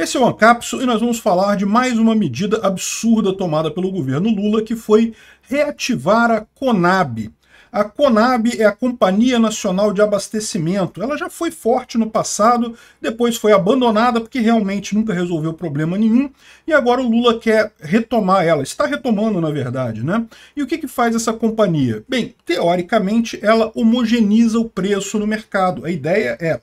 Esse é o Ancapso e nós vamos falar de mais uma medida absurda tomada pelo governo Lula, que foi reativar a Conab. A Conab é a Companhia Nacional de Abastecimento. Ela já foi forte no passado, depois foi abandonada porque realmente nunca resolveu problema nenhum. E agora o Lula quer retomar ela. Está retomando, na verdade, né? E o que, que faz essa companhia? Bem, teoricamente, ela homogeniza o preço no mercado. A ideia é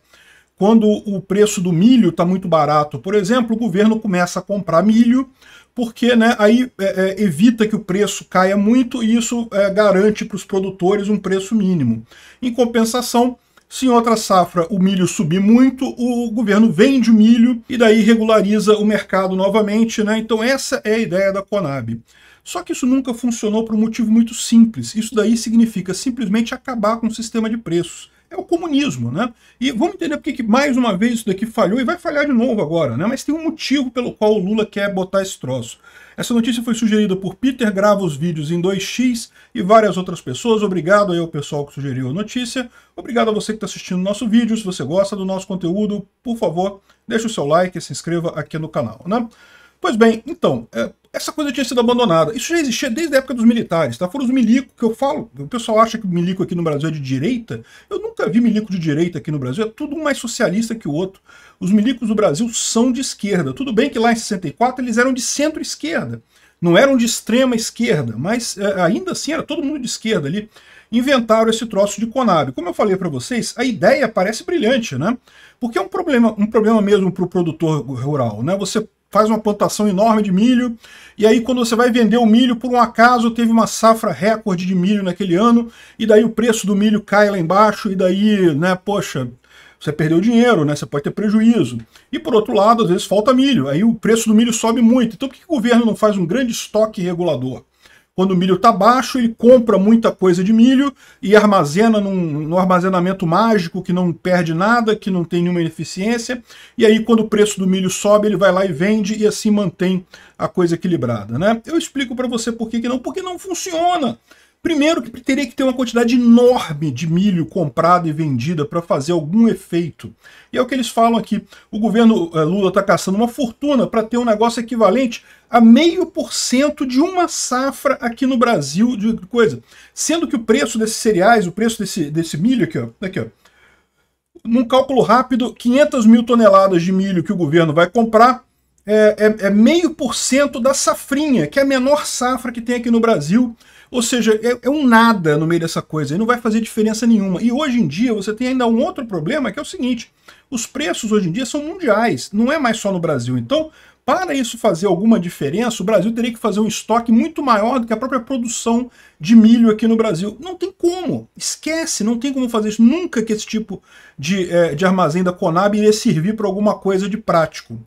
quando o preço do milho está muito barato, por exemplo, o governo começa a comprar milho, porque né, aí é, é, evita que o preço caia muito e isso é, garante para os produtores um preço mínimo. Em compensação, se em outra safra o milho subir muito, o governo vende o milho e daí regulariza o mercado novamente. Né? Então essa é a ideia da Conab. Só que isso nunca funcionou por um motivo muito simples. Isso daí significa simplesmente acabar com o sistema de preços. É o comunismo, né? E vamos entender porque que mais uma vez isso daqui falhou e vai falhar de novo agora, né? Mas tem um motivo pelo qual o Lula quer botar esse troço. Essa notícia foi sugerida por Peter Grava os vídeos em 2x e várias outras pessoas. Obrigado aí ao pessoal que sugeriu a notícia. Obrigado a você que está assistindo o nosso vídeo. Se você gosta do nosso conteúdo, por favor, deixe o seu like e se inscreva aqui no canal, né? Pois bem, então, é, essa coisa tinha sido abandonada. Isso já existia desde a época dos militares, tá? Foram os milicos que eu falo. O pessoal acha que o milico aqui no Brasil é de direita. Eu nunca vi milico de direita aqui no Brasil. É tudo um mais socialista que o outro. Os milicos do Brasil são de esquerda. Tudo bem que lá em 64 eles eram de centro-esquerda. Não eram de extrema esquerda, mas eh, ainda assim era todo mundo de esquerda ali. Inventaram esse troço de Conab. Como eu falei para vocês, a ideia parece brilhante, né? Porque é um problema, um problema mesmo para o produtor rural, né? Você faz uma plantação enorme de milho, e aí quando você vai vender o milho, por um acaso teve uma safra recorde de milho naquele ano, e daí o preço do milho cai lá embaixo, e daí, né, poxa, você perdeu dinheiro, né, você pode ter prejuízo. E por outro lado, às vezes falta milho, aí o preço do milho sobe muito. Então por que o governo não faz um grande estoque regulador? Quando o milho está baixo, ele compra muita coisa de milho e armazena num, num, armazenamento mágico que não perde nada, que não tem nenhuma ineficiência. E aí, quando o preço do milho sobe, ele vai lá e vende e assim mantém a coisa equilibrada. Né? Eu explico para você por que, que não, porque não funciona. Primeiro que teria que ter uma quantidade enorme de milho comprado e vendida para fazer algum efeito. E é o que eles falam aqui. O governo eh, Lula está caçando uma fortuna para ter um negócio equivalente a meio por cento de uma safra aqui no Brasil de coisa. Sendo que o preço desses cereais, o preço desse, desse milho aqui, ó, aqui, ó, num cálculo rápido, 500 mil toneladas de milho que o governo vai comprar é, é, é meio por cento da safrinha, que é a menor safra que tem aqui no Brasil. Ou seja, é, é, um nada no meio dessa coisa e não vai fazer diferença nenhuma. E hoje em dia você tem ainda um outro problema que é o seguinte: os preços hoje em dia são mundiais, não é mais só no Brasil. Então, para isso fazer alguma diferença, o Brasil teria que fazer um estoque muito maior do que a própria produção de milho aqui no Brasil. Não tem como, esquece, não tem como fazer isso. Nunca que esse tipo de, é, de armazém da Conab iria servir para alguma coisa de prático.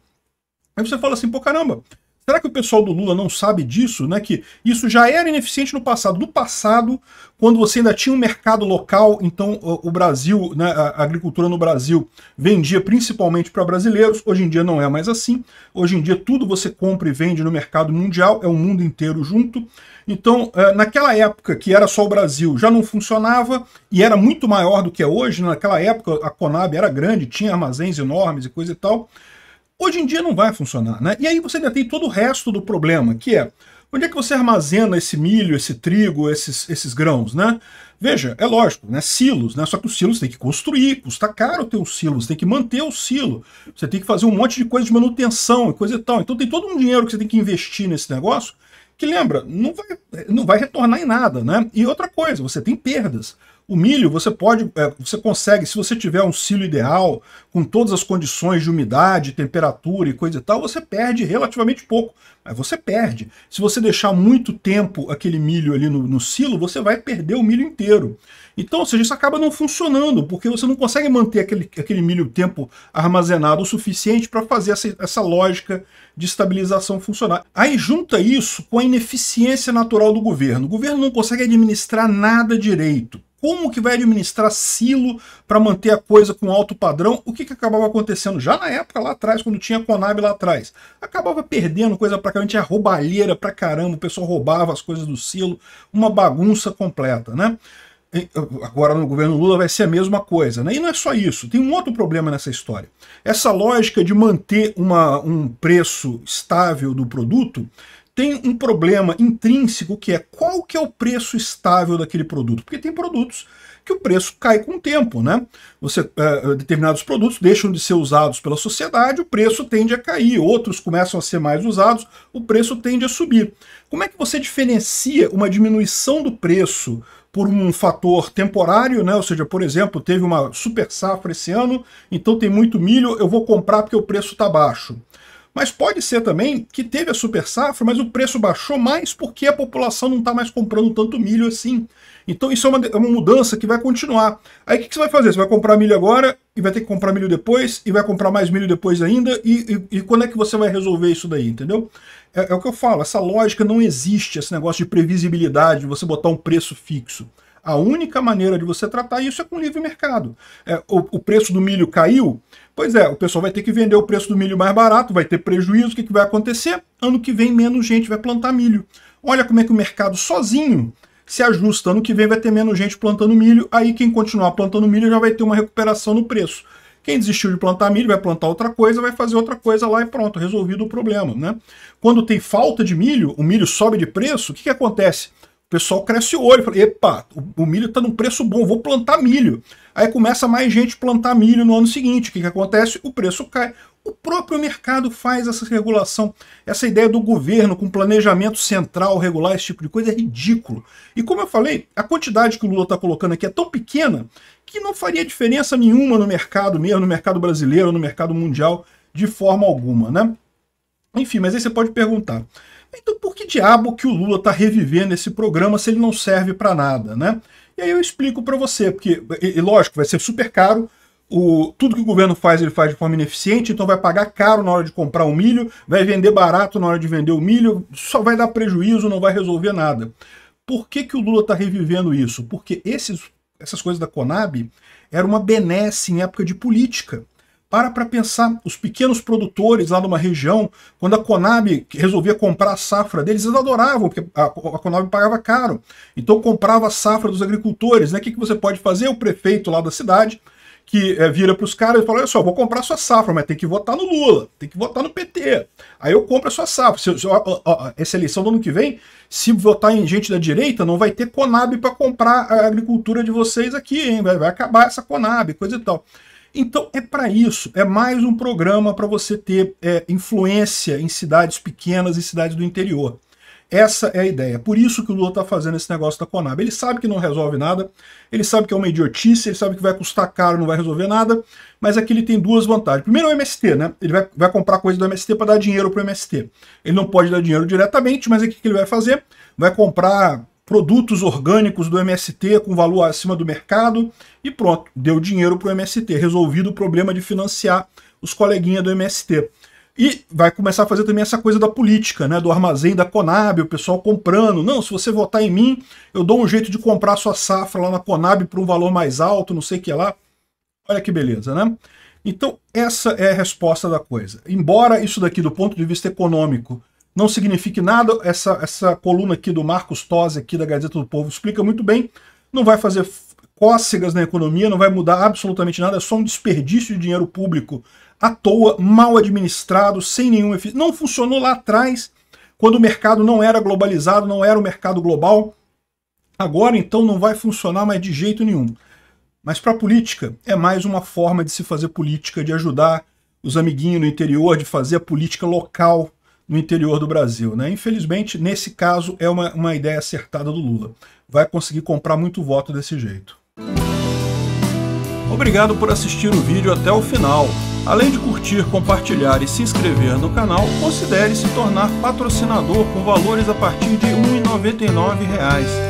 Aí você fala assim, pô, caramba, Será que o pessoal do Lula não sabe disso, né? Que isso já era ineficiente no passado. No passado, quando você ainda tinha um mercado local, então o Brasil, né, a agricultura no Brasil vendia principalmente para brasileiros. Hoje em dia não é mais assim. Hoje em dia tudo você compra e vende no mercado mundial, é o mundo inteiro junto. Então, é, naquela época que era só o Brasil, já não funcionava e era muito maior do que é hoje. Naquela época a Conab era grande, tinha armazéns enormes e coisa e tal. Hoje em dia não vai funcionar, né? E aí você ainda tem todo o resto do problema, que é onde é que você armazena esse milho, esse trigo, esses, esses grãos, né? Veja, é lógico, né? Silos, né? Só que os silos tem que construir, custa caro ter um silo, você tem que manter o silo, você tem que fazer um monte de coisa de manutenção e coisa e tal. Então tem todo um dinheiro que você tem que investir nesse negócio, que lembra, não vai, não vai retornar em nada, né? E outra coisa, você tem perdas. O milho, você pode, é, você consegue, se você tiver um silo ideal, com todas as condições de umidade, temperatura e coisa e tal, você perde relativamente pouco. Mas você perde. Se você deixar muito tempo aquele milho ali no, no silo, você vai perder o milho inteiro. Então, ou seja, isso acaba não funcionando, porque você não consegue manter aquele, aquele milho tempo armazenado o suficiente para fazer essa, essa lógica de estabilização funcionar. Aí junta isso com a ineficiência natural do governo. O governo não consegue administrar nada direito como que vai administrar silo para manter a coisa com alto padrão, o que, que acabava acontecendo já na época lá atrás, quando tinha Conab lá atrás. Acabava perdendo coisa pra caramba, tinha roubalheira para caramba, o pessoal roubava as coisas do silo, uma bagunça completa, né? agora no governo Lula vai ser a mesma coisa. Né? E não é só isso, tem um outro problema nessa história. Essa lógica de manter uma, um preço estável do produto tem um problema intrínseco que é qual que é o preço estável daquele produto. Porque tem produtos que o preço cai com o tempo, né? Você, eh, eh, determinados produtos deixam de ser usados pela sociedade, o preço tende a cair, outros começam a ser mais usados, o preço tende a subir. Como é que você diferencia uma diminuição do preço por um fator temporário, né? Ou seja, por exemplo, teve uma super safra esse ano, então tem muito milho, eu vou comprar porque o preço está baixo. Mas pode ser também que teve a super safra, mas o preço baixou mais porque a população não está mais comprando tanto milho assim. Então isso é uma, é uma mudança que vai continuar. Aí o que, que, você vai fazer? Você vai comprar milho agora e vai ter que comprar milho depois e vai comprar mais milho depois ainda e, e, e quando é que você vai resolver isso daí, entendeu? É, é o que eu falo, essa lógica não existe, esse negócio de previsibilidade, de você botar um preço fixo. A única maneira de você tratar isso é com livre mercado. É, o, o, preço do milho caiu, Pois é, o pessoal vai ter que vender o preço do milho mais barato, vai ter prejuízo, o que, que vai acontecer? Ano que vem menos gente vai plantar milho. Olha como é que o mercado sozinho se ajusta. Ano que vem vai ter menos gente plantando milho, aí quem continuar plantando milho já vai ter uma recuperação no preço. Quem desistiu de plantar milho vai plantar outra coisa, vai fazer outra coisa lá e pronto, resolvido o problema. Né? Quando tem falta de milho, o milho sobe de preço, o que, que acontece? pessoal cresce o olho, fala, epa, o, o milho está num preço bom, vou plantar milho. Aí começa mais gente plantar milho no ano seguinte. O que, que acontece? O preço cai. O próprio mercado faz essa regulação. Essa ideia do governo com planejamento central regular esse tipo de coisa é ridículo. E como eu falei, a quantidade que o Lula está colocando aqui é tão pequena que não faria diferença nenhuma no mercado mesmo, no mercado brasileiro, no mercado mundial, de forma alguma, né? Enfim, mas aí você pode perguntar. Então por que diabo que o Lula está revivendo esse programa se ele não serve para nada, né? E aí eu explico para você, porque, e, lógico, vai ser super caro, o, tudo que o governo faz, ele faz de forma ineficiente, então vai pagar caro na hora de comprar o milho, vai vender barato na hora de vender o milho, só vai dar prejuízo, não vai resolver nada. Por que, que o Lula está revivendo isso? Porque esses, essas coisas da Conab era uma benesse em época de política. Para para pensar, os pequenos produtores lá numa região, quando a Conab resolvia comprar a safra deles, eles adoravam, porque a, a Conab pagava caro. Então comprava a safra dos agricultores. Né? O que, que você pode fazer? O prefeito lá da cidade que é, vira para os caras e fala: Olha só, vou comprar sua safra, mas tem que votar no Lula, tem que votar no PT. Aí eu compro a sua safra. Se, se, ó, ó, essa eleição do ano que vem, se votar em gente da direita, não vai ter Conab para comprar a agricultura de vocês aqui, hein? Vai, vai acabar essa Conab, coisa e tal. Então é para isso, é mais um programa para você ter é, influência em cidades pequenas e cidades do interior. Essa é a ideia. Por isso que o Lula está fazendo esse negócio da Conab. Ele sabe que não resolve nada, ele sabe que é uma idiotice, ele sabe que vai custar caro, não vai resolver nada, mas aqui ele tem duas vantagens. Primeiro é o MST, né? Ele vai, vai comprar coisa do MST para dar dinheiro para o MST. Ele não pode dar dinheiro diretamente, mas aqui o que ele vai fazer? Vai comprar produtos orgânicos do MST com valor acima do mercado e pronto, deu dinheiro para o MST, resolvido o problema de financiar os coleguinhas do MST. E vai começar a fazer também essa coisa da política, né? Do armazém da Conab, o pessoal comprando. Não, se você votar em mim, eu dou um jeito de comprar sua safra lá na Conab por um valor mais alto, não sei o que lá. Olha que beleza, né? Então, essa é a resposta da coisa. Embora isso daqui, do ponto de vista econômico, não signifique nada. Essa, essa coluna aqui do Marcos Tosi, aqui da Gazeta do Povo, explica muito bem. Não vai fazer cócegas na economia, não vai mudar absolutamente nada, é só um desperdício de dinheiro público à toa, mal administrado, sem nenhum efeito. Não funcionou lá atrás, quando o mercado não era globalizado, não era o mercado global. Agora, então, não vai funcionar mais de jeito nenhum. Mas para a política, é mais uma forma de se fazer política, de ajudar os amiguinhos no interior, de fazer a política local no interior do Brasil. Né? Infelizmente, nesse caso, é uma, uma ideia acertada do Lula. Vai conseguir comprar muito voto desse jeito. Obrigado por assistir o vídeo até o final. Além de curtir, compartilhar e se inscrever no canal, considere se tornar patrocinador com valores a partir de R$ 1,99